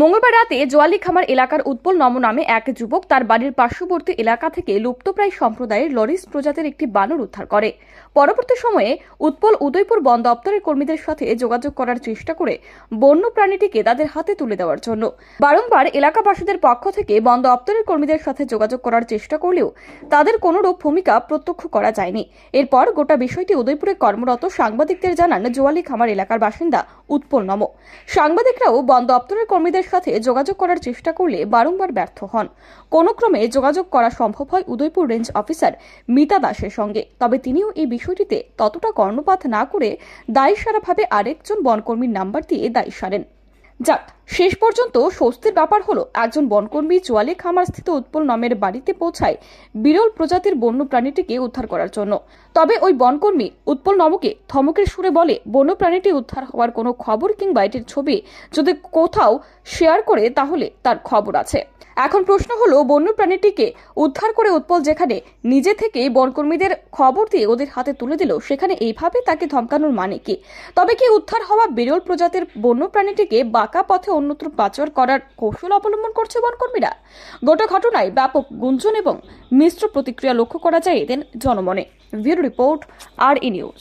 মঙ্গলবার রাতে জোয়ালি খামার এলাকার উৎপল নম নামে এক যুবক তার বাড়ির পার্শ্ববর্তী এলাকা থেকে লুপ্তপ্রায় সম্প্রদায়ের লরিস প্রজাতির একটি বানর উদ্ধার করে পরবর্তী সময়ে উৎপল উদয়পুর বন দপ্তরের কর্মীদের সাথে যোগাযোগ করার চেষ্টা করে বন্য প্রাণীটিকে তাদের হাতে তুলে দেওয়ার জন্য বারংবার এলাকাবাসীদের পক্ষ থেকে বন দপ্তরের কর্মীদের সাথে যোগাযোগ করার চেষ্টা করলেও তাদের কোনরূপ ভূমিকা প্রত্যক্ষ করা যায়নি এরপর গোটা বিষয়টি উদয়পুরে কর্মরত সাংবাদিকদের জানান জোয়ালি খামার এলাকার বাসিন্দা উৎপল নম সাংবাদিকরাও বন দপ্তরের কর্মীদের সাথে যোগাযোগ করার চেষ্টা করলে বারংবার ব্যর্থ হন কোনো ক্রমে যোগাযোগ করা সম্ভব হয় উদয়পুর রেঞ্জ অফিসার মিতা দাসের সঙ্গে তবে তিনিও এই বিষয়টিতে ততটা কর্ণপাত না করে দায়ী সারাভাবে আরেকজন বনকর্মীর নাম্বার দিয়ে দায়ী সারেন যাক শেষ পর্যন্ত স্বস্তির ব্যাপার হলো একজন বনকর্মী চোয়ালে খামারস্থিত উৎপল নামের বাড়িতে পৌঁছায় বিরল প্রজাতির বন্য প্রাণীটিকে উদ্ধার করার জন্য তবে ওই বনকর্মী উৎপল নমকে থমকের সুরে বলে বন্য প্রাণীটি উদ্ধার হওয়ার কোনো খবর কিংবা এটির ছবি যদি কোথাও শেয়ার করে তাহলে তার খবর আছে এখন প্রশ্ন হলো বন্য প্রাণীটিকে উদ্ধার করে উৎপল যেখানে নিজে থেকে বনকর্মীদের খবর দিয়ে ওদের হাতে তুলে দিল সেখানে এইভাবে তাকে ধমকানোর মানে কি তবে কি উদ্ধার হওয়া বিরল প্রজাতির বন্য প্রাণীটিকে বাঁকা পথে অন্যত্র পাচার করার কৌশল অবলম্বন করছে বনকর্মীরা গোটা ঘটনায় ব্যাপক গুঞ্জন এবং মিশ্র প্রতিক্রিয়া লক্ষ্য করা যায় এদিন জনমনে ভিউ রিপোর্ট আর ই নিউজ